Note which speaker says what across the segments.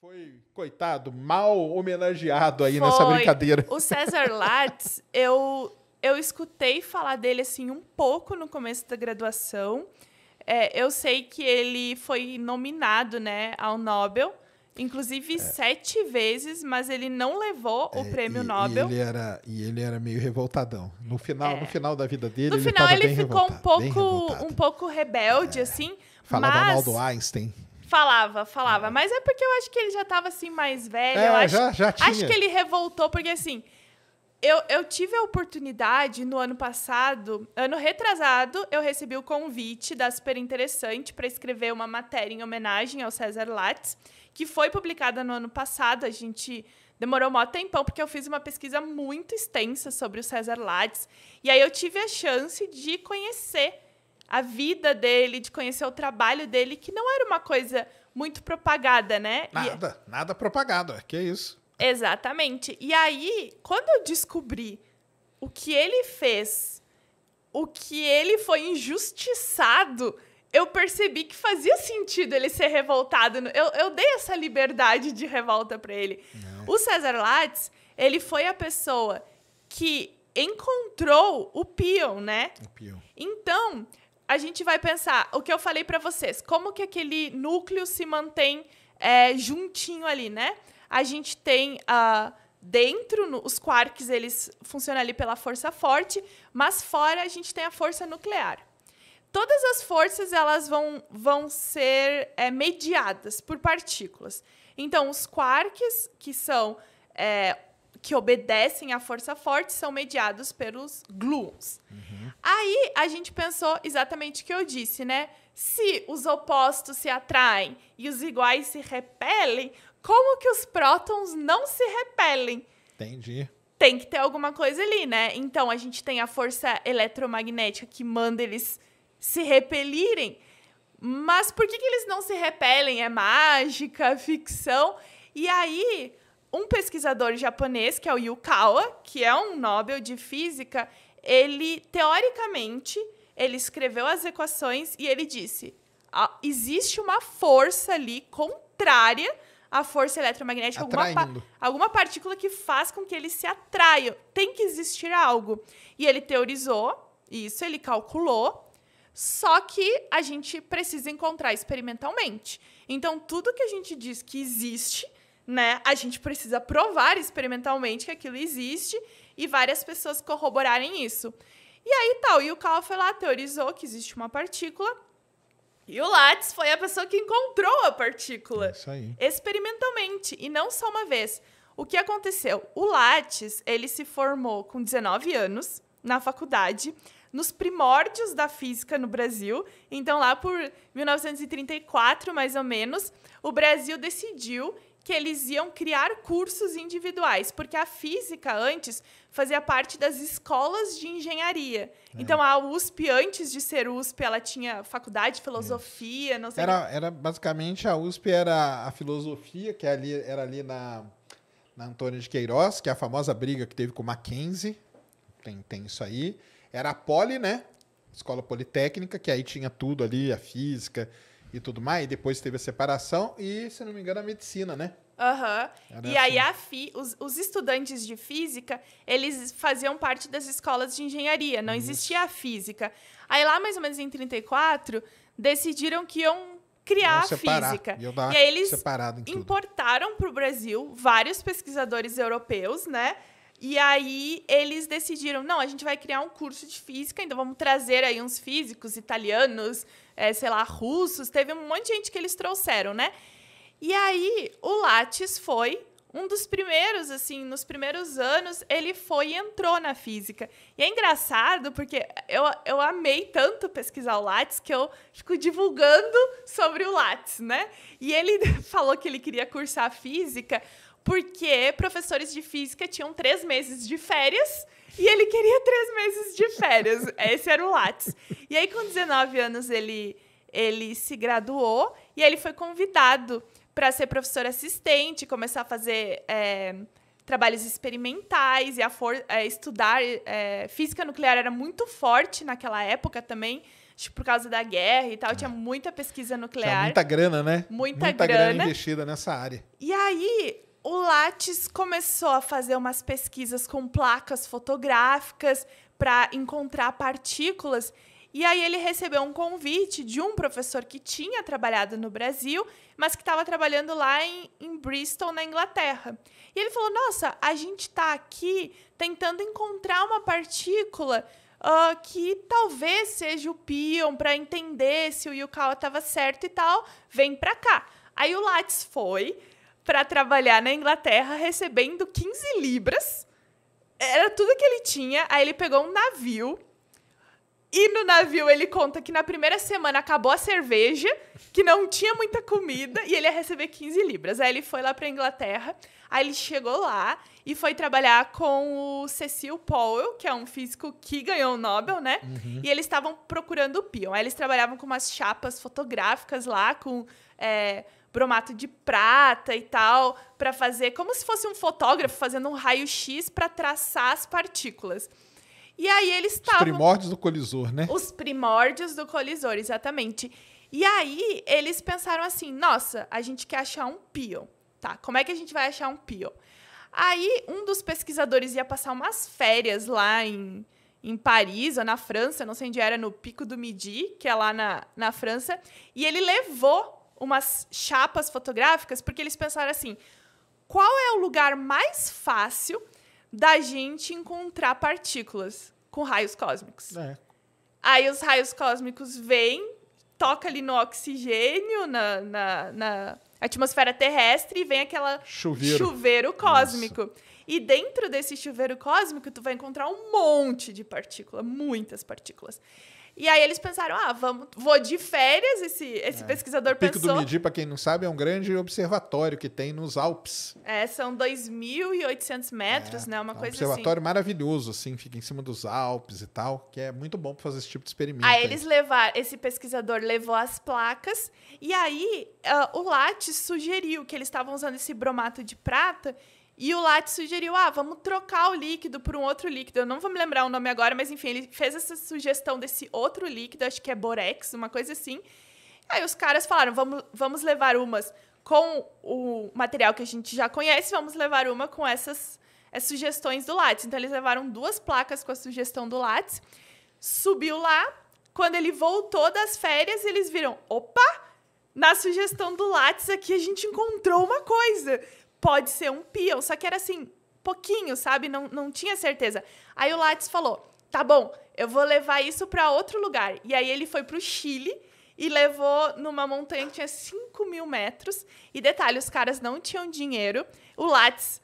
Speaker 1: Foi, coitado, mal homenageado aí Foi. nessa brincadeira.
Speaker 2: O César Lattes, eu, eu escutei falar dele assim um pouco no começo da graduação. É, eu sei que ele foi nominado né, ao Nobel, inclusive é. sete vezes, mas ele não levou é, o prêmio e, Nobel. E
Speaker 1: ele, era, e ele era meio revoltadão. No final, no é. final da vida dele, no ele final ele ficou um pouco,
Speaker 2: um pouco rebelde, é. assim. Falava mas... mal do Einstein. Falava, falava. Ah. Mas é porque eu acho que ele já estava assim, mais velho. É, acho, já, já tinha. Acho que ele revoltou, porque assim... Eu, eu, tive a oportunidade no ano passado, ano retrasado, eu recebi o convite da Super Interessante para escrever uma matéria em homenagem ao César Lattes, que foi publicada no ano passado. A gente demorou um maior tempão, porque eu fiz uma pesquisa muito extensa sobre o César Lattes. E aí eu tive a chance de conhecer a vida dele, de conhecer o trabalho dele, que não era uma coisa muito propagada, né? Nada,
Speaker 1: e... nada propagado, é que é isso.
Speaker 2: Exatamente. E aí, quando eu descobri o que ele fez, o que ele foi injustiçado, eu percebi que fazia sentido ele ser revoltado. Eu, eu dei essa liberdade de revolta para ele. Não. O César Lattes, ele foi a pessoa que encontrou o Pion, né? O Pion. Então, a gente vai pensar o que eu falei para vocês, como que aquele núcleo se mantém é, juntinho ali, né? A gente tem uh, dentro, no, os quarks eles funcionam ali pela força forte, mas fora a gente tem a força nuclear. Todas as forças elas vão, vão ser é, mediadas por partículas. Então, os quarks, que são é, que obedecem à força forte, são mediados pelos gluons. Uhum. Aí a gente pensou exatamente o que eu disse, né? Se os opostos se atraem e os iguais se repelem, como que os prótons não se repelem? Entendi. Tem que ter alguma coisa ali, né? Então a gente tem a força eletromagnética que manda eles se repelirem. Mas por que, que eles não se repelem? É mágica, ficção. E aí, um pesquisador japonês, que é o Yukawa, que é um Nobel de Física, ele teoricamente ele escreveu as equações e ele disse: ah, existe uma força ali contrária à força eletromagnética, alguma, pa alguma, partícula que faz com que ele se atraia Tem que existir algo. E ele teorizou isso, ele calculou. Só que a gente precisa encontrar experimentalmente. Então, tudo que a gente diz que existe, né, a gente precisa provar experimentalmente que aquilo existe e várias pessoas corroborarem isso. E aí tal, e o Cal foi lá, teorizou que existe uma partícula. E o Lattes foi a pessoa que encontrou a partícula. É isso aí. Experimentalmente, e não só uma vez. O que aconteceu? O Lattes, ele se formou com 19 anos na faculdade, nos primórdios da física no Brasil. Então, lá por 1934, mais ou menos, o Brasil decidiu que eles iam criar cursos individuais, porque a física antes fazia parte das escolas de engenharia. É. Então a USP antes de ser USP, ela tinha faculdade de filosofia, não sei. Era,
Speaker 1: era basicamente a USP era a filosofia que é ali era ali na na Antônia de Queiroz, que é a famosa briga que teve com Mackenzie. Tem, tem isso aí. Era a Poli, né? Escola Politécnica, que aí tinha tudo ali, a física, e tudo mais. E depois teve a separação e, se não me engano, a medicina, né?
Speaker 2: Aham. Uhum. E aí assim. a fi, os, os, estudantes de física, eles faziam parte das escolas de engenharia, não Isso. existia a física. Aí lá, mais ou menos em 34, decidiram que iam criar a física. E aí eles importaram para o Brasil vários pesquisadores europeus, né? E aí eles decidiram, não, a gente vai criar um curso de física, então vamos trazer aí uns físicos italianos, é, sei lá, russos, teve um monte de gente que eles trouxeram, né? E aí o Lattes foi um dos primeiros, assim, nos primeiros anos, ele foi e entrou na física. E é engraçado, porque eu, eu amei tanto pesquisar o Lattes que eu fico divulgando sobre o Lattes, né? E ele falou que ele queria cursar física porque professores de física tinham três meses de férias e ele queria três meses de férias. Esse era o Lattes. E aí, com 19 anos, ele, ele se graduou e ele foi convidado para ser professor assistente, começar a fazer é, trabalhos experimentais e a for, é, estudar. É, física nuclear era muito forte naquela época também tipo, por causa da guerra e tal, tinha muita pesquisa nuclear. Tinha muita
Speaker 1: grana, né? Muita, muita grana. grana. investida nessa área.
Speaker 2: E aí, o Lattes começou a fazer umas pesquisas com placas fotográficas para encontrar partículas. E aí ele recebeu um convite de um professor que tinha trabalhado no Brasil, mas que estava trabalhando lá em, em, Bristol, na Inglaterra. E ele falou: Nossa, a gente está aqui tentando encontrar uma partícula uh, que talvez seja o pion para entender se o Yukawa estava certo e tal. Vem para cá. Aí o Lattes foi, para trabalhar na Inglaterra recebendo 15 libras. Era tudo que ele tinha. Aí ele pegou um navio. E no navio ele conta que na primeira semana acabou a cerveja, que não tinha muita comida e ele ia receber 15 libras. Aí ele foi lá para Inglaterra, aí ele chegou lá e foi trabalhar com o Cecil Powell, que é um físico que ganhou o Nobel, né? Uhum. E eles estavam procurando o pion. Aí eles trabalhavam com umas chapas fotográficas lá, com. É, bromato de prata e tal, para fazer como se fosse um fotógrafo fazendo um raio-x para traçar as partículas. E aí eles estavam. Os primórdios do
Speaker 1: colisor, né? Os
Speaker 2: primórdios do colisor, exatamente. E aí eles pensaram assim: nossa, a gente quer achar um pion. Tá, como é que a gente vai achar um pion? Aí um dos pesquisadores ia passar umas férias lá em, em Paris ou na França, não sei onde era, no Pico do Midi, que é lá na, na França, e ele levou umas chapas fotográficas, porque eles pensaram assim: qual é o lugar mais fácil da gente encontrar partículas com raios cósmicos? É. Aí os raios cósmicos vêm, toca ali no oxigênio, na, na, na atmosfera terrestre, e vem aquela chuveiro, chuveiro cósmico. Nossa. E dentro desse chuveiro cósmico, tu vai encontrar um monte de partícula, muitas partículas. E aí eles pensaram, ah, vamos, vou de férias, esse, esse é. pesquisador o Pico pensou. do Midi,
Speaker 1: para quem não sabe, é um grande observatório que tem nos Alpes.
Speaker 2: É, são 2.800 metros, é, né, uma é um coisa observatório assim.
Speaker 1: maravilhoso, assim, fica em cima dos Alpes e tal, que é muito bom para fazer esse tipo de experimento. Aí, aí. eles
Speaker 2: levaram, esse pesquisador levou as placas, e aí uh, o Lattes sugeriu que eles estavam usando esse bromato de prata e o Latte sugeriu: ah, vamos trocar o líquido por um outro líquido. Eu não vou me lembrar o nome agora, mas enfim, ele fez essa sugestão desse outro líquido, acho que é borex, uma coisa assim. Aí os caras falaram: vamos, vamos levar umas com o material que a gente já conhece, vamos levar uma com essas, essas sugestões do Lattes. Então eles levaram duas placas com a sugestão do Lattes, subiu lá. Quando ele voltou das férias, eles viram: opa, na sugestão do Lattes aqui a gente encontrou uma coisa pode ser um peão. Só que era assim, pouquinho, sabe? Não, não tinha certeza. Aí o Lattes falou: tá bom, eu vou levar isso para outro lugar. E aí ele foi para o Chile e levou numa montanha que tinha 5 mil metros. E detalhe: os caras não tinham dinheiro. O Lattes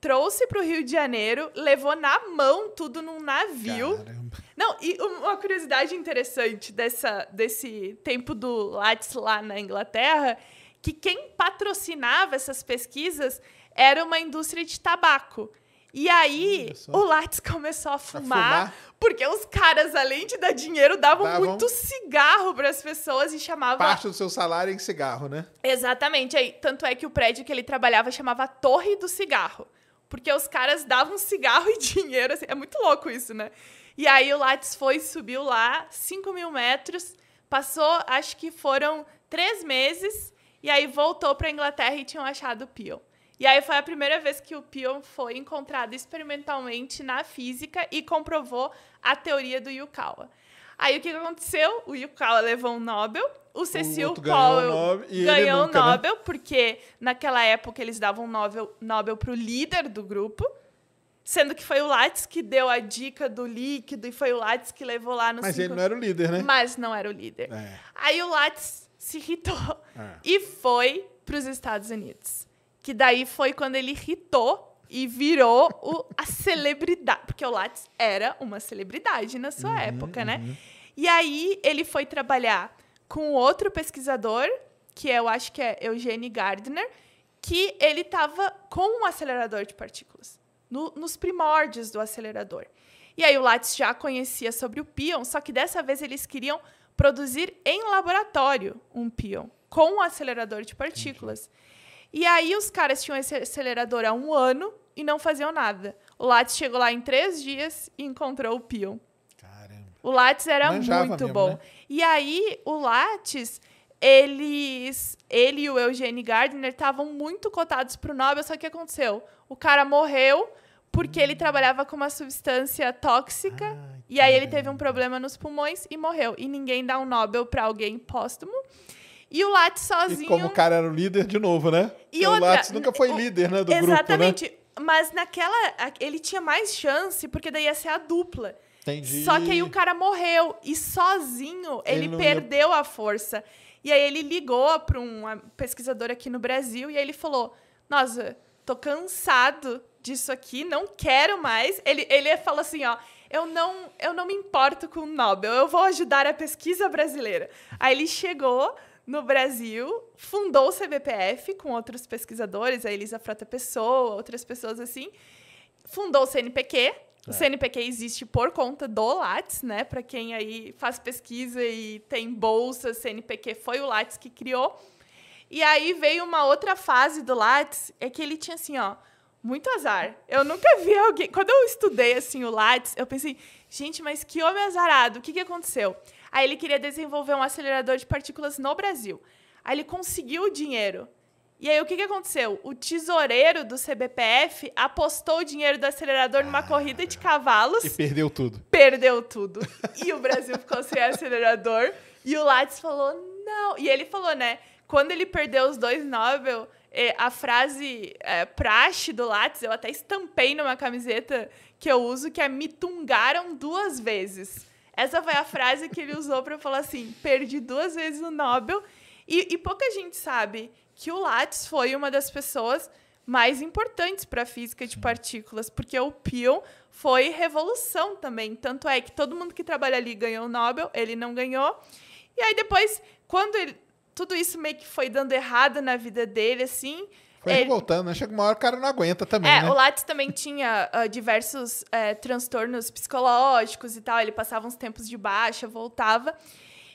Speaker 2: trouxe para o Rio de Janeiro, levou na mão tudo num navio. Caramba. Não, e uma curiosidade interessante dessa, desse tempo do Lattes lá na Inglaterra que quem patrocinava essas pesquisas era uma indústria de tabaco. E aí o Lattes começou a fumar, a fumar, porque os caras, além de dar dinheiro, davam, davam muito cigarro para as pessoas e chamavam. Parte do
Speaker 1: seu salário em cigarro, né?
Speaker 2: Exatamente. Aí, tanto é que o prédio que ele trabalhava chamava Torre do Cigarro. Porque os caras davam cigarro e dinheiro. Assim, é muito louco isso, né? E aí o Lattes foi, subiu lá, 5 mil metros, passou, acho que foram três meses. E aí voltou para a Inglaterra e tinham achado o pion. E aí foi a primeira vez que o pion foi encontrado experimentalmente na física e comprovou a teoria do Yukawa. Aí o que aconteceu? O Yukawa levou um Nobel, o Cecil o Powell ganhou o né? Nobel, ganhou nunca, Nobel né? porque naquela época eles davam um Nobel, Nobel para o líder do grupo, sendo que foi o Lattes que deu a dica do líquido e foi o Lattes que levou lá no... Mas cinco... ele não era o líder, né? Mas não era o líder. É. Aí o Lattes se irritou é. e foi para os Estados Unidos. Que daí foi quando ele irritou e virou o, a celebridade. Porque o Lattes era uma celebridade na sua uhum, época, né? Uhum. E aí ele foi trabalhar com outro pesquisador, que eu acho que é Eugene Gardner, que ele estava com um acelerador de partículas, no, nos primórdios do acelerador. E aí o Lattes já conhecia sobre o pion, só que dessa vez eles queriam produzir em laboratório um pion com um acelerador de partículas. E aí os caras tinham esse acelerador há um ano e não faziam nada. O Lattes chegou lá em três dias e encontrou o pion. Caramba. O Lattes era Manjava muito mesmo, bom. Né? E aí o Lattes eles, ele e o Eugene Gardner estavam muito cotados para o Nobel, só que aconteceu, o cara morreu porque ele hum. trabalhava com uma substância tóxica ah, e aí ele uhum. teve um problema nos pulmões e morreu. E ninguém dá um Nobel para alguém póstumo. E o Lattes sozinho. E como o
Speaker 1: cara era o líder de novo, né? E outra, o Lattes nunca foi o... líder, né, do exatamente, grupo, né? Exatamente.
Speaker 2: Mas naquela ele tinha mais chance porque daí ia ser a dupla.
Speaker 1: Entendi. Só que aí o
Speaker 2: cara morreu e sozinho ele, ele perdeu ia... a força. E aí ele ligou para um pesquisador aqui no Brasil e aí ele falou: "Nossa, tô cansado disso aqui, não quero mais". Ele ele falou assim, ó: eu não, eu não me importo com o Nobel, eu vou ajudar a pesquisa brasileira. Aí ele chegou no Brasil, fundou o CBPF com outros pesquisadores, a Elisa Frota Pessoa, outras pessoas assim, fundou o CNPq. É. O CNPq existe por conta do Lattes, né? Para quem aí faz pesquisa e tem bolsa, CNPq foi o Lattes que criou. E aí veio uma outra fase do Lattes, é que ele tinha assim, ó, muito azar. Eu nunca vi alguém. Quando eu estudei assim o Lattes, eu pensei, gente, mas que homem azarado, o que, que aconteceu? Aí ele queria desenvolver um acelerador de partículas no Brasil. Aí ele conseguiu o dinheiro. E aí o que, que aconteceu? O tesoureiro do CBPF apostou o dinheiro do acelerador numa ah, corrida de cavalos. E perdeu tudo. Perdeu tudo. e o Brasil ficou sem acelerador. E o Lattes falou, não. E ele falou, né? Quando ele perdeu os dois Nobel, é, a frase é, praxe do Lattes, eu até estampei numa camiseta que eu uso, que é me tungaram duas vezes. Essa foi a frase que ele usou para falar assim: perdi duas vezes o Nobel. E, e pouca gente sabe que o Lattes foi uma das pessoas mais importantes para a física de partículas, porque o pion foi revolução também. Tanto é que todo mundo que trabalha ali ganhou o Nobel, ele não ganhou. E aí depois, quando ele, tudo isso meio que foi dando errado na vida dele, assim. Foi ele...
Speaker 1: É, revoltando, né? Chega uma hora o cara não aguenta também. É, né? o Lattes
Speaker 2: também tinha uh, diversos uh, transtornos psicológicos e tal. Ele passava uns tempos de baixa, voltava.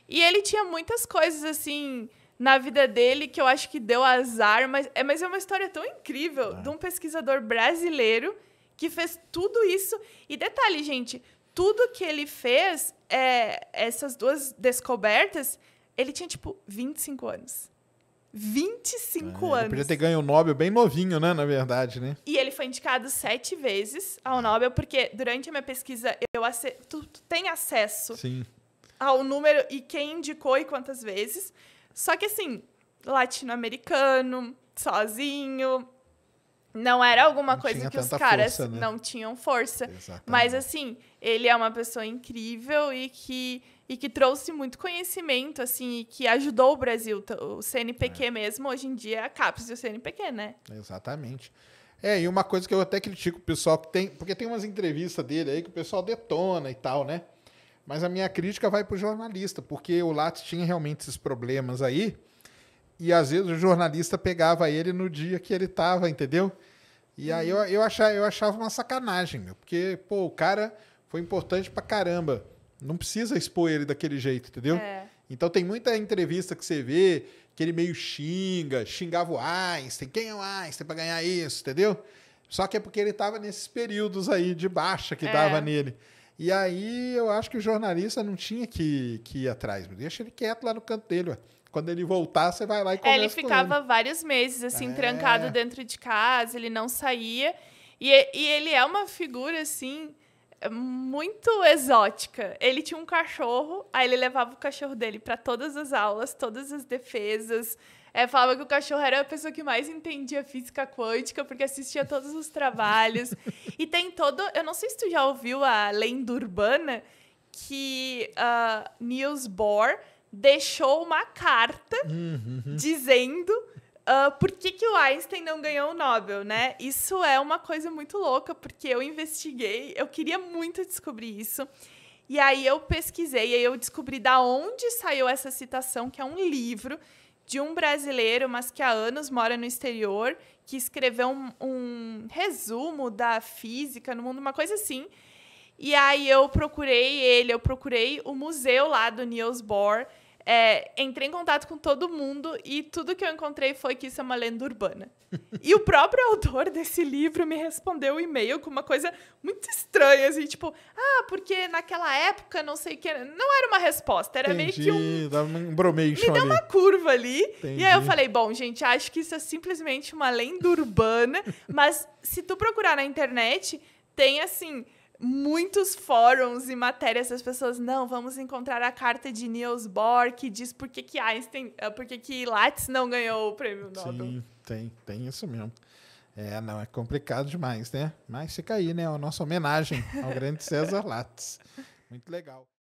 Speaker 2: E ele tinha muitas coisas assim na vida dele que eu acho que deu azar, mas é, mas é uma história tão incrível ah. de um pesquisador brasileiro que fez tudo isso. E detalhe, gente, tudo que ele fez, é, essas duas descobertas, ele tinha, tipo, 25 anos. 25 é, anos. Ele podia ter
Speaker 1: ganho o Nobel bem novinho, né? Na verdade, né?
Speaker 2: E ele foi indicado sete vezes ao Nobel, porque durante a minha pesquisa eu tu, tu tem acesso Sim. ao número e quem indicou e quantas vezes. Só que assim, latino-americano, sozinho. Não era alguma não coisa que os caras força, né? não tinham força. Exatamente. Mas assim, ele é uma pessoa incrível e que e que trouxe muito conhecimento, assim, e que ajudou o Brasil. O CNPq é. mesmo, hoje em dia, é a CAPES do o CNPq, né?
Speaker 1: Exatamente. É, e uma coisa que eu até critico o pessoal que tem, porque tem umas entrevistas dele aí que o pessoal detona e tal, né? Mas a minha crítica vai para o jornalista, porque o Lattes tinha realmente esses problemas aí, e às vezes o jornalista pegava ele no dia que ele tava, entendeu? E aí uhum. eu, eu, achava, eu achava uma sacanagem, meu, porque, pô, o cara foi importante pra caramba não precisa expor ele daquele jeito, entendeu? É. Então tem muita entrevista que você vê que ele meio xinga, xingava o Einstein, quem é o Einstein para ganhar isso, entendeu? Só que é porque ele estava nesses períodos aí de baixa que é. dava nele. E aí eu acho que o jornalista não tinha que, que ir atrás, deixa ele quieto lá no canto dele. Ué. Quando ele voltar, você vai lá e conversa é, ele ficava ele.
Speaker 2: vários meses assim é. trancado dentro de casa, ele não saía. E, e ele é uma figura assim muito exótica. Ele tinha um cachorro, aí ele levava o cachorro dele para todas as aulas, todas as defesas. É, falava que o cachorro era a pessoa que mais entendia física quântica, porque assistia todos os trabalhos. e tem todo. Eu não sei se tu já ouviu a lenda urbana que uh, Niels Bohr deixou uma carta uhum. dizendo Uh, por que, que o Einstein não ganhou o Nobel, né? Isso é uma coisa muito louca, porque eu investiguei, eu queria muito descobrir isso. E aí eu pesquisei, e aí eu descobri da onde saiu essa citação, que é um livro de um brasileiro, mas que há anos mora no exterior, que escreveu um, um resumo da física no mundo, uma coisa assim. E aí eu procurei ele, eu procurei o museu lá do Niels Bohr, é, entrei em contato com todo mundo e tudo que eu encontrei foi que isso é uma lenda urbana. e o próprio autor desse livro me respondeu um e-mail com uma coisa muito estranha, assim, tipo, ah, porque naquela época não sei o que. Não era uma resposta, era Entendi, meio que
Speaker 1: um. Dava um bromeixo. Me deu uma curva ali. Entendi. E aí eu falei,
Speaker 2: bom, gente, acho que isso é simplesmente uma lenda urbana, mas se tu procurar na internet, tem assim muitos fóruns e matérias das pessoas, não, vamos encontrar a carta de Niels Bohr que diz por que, que Einstein, eh, por que, que Lattes não ganhou o prêmio Nobel.
Speaker 1: Sim, tem, tem isso mesmo. É, não, é complicado demais, né? Mas fica aí, né? A nossa homenagem ao grande César Lattes. Muito legal.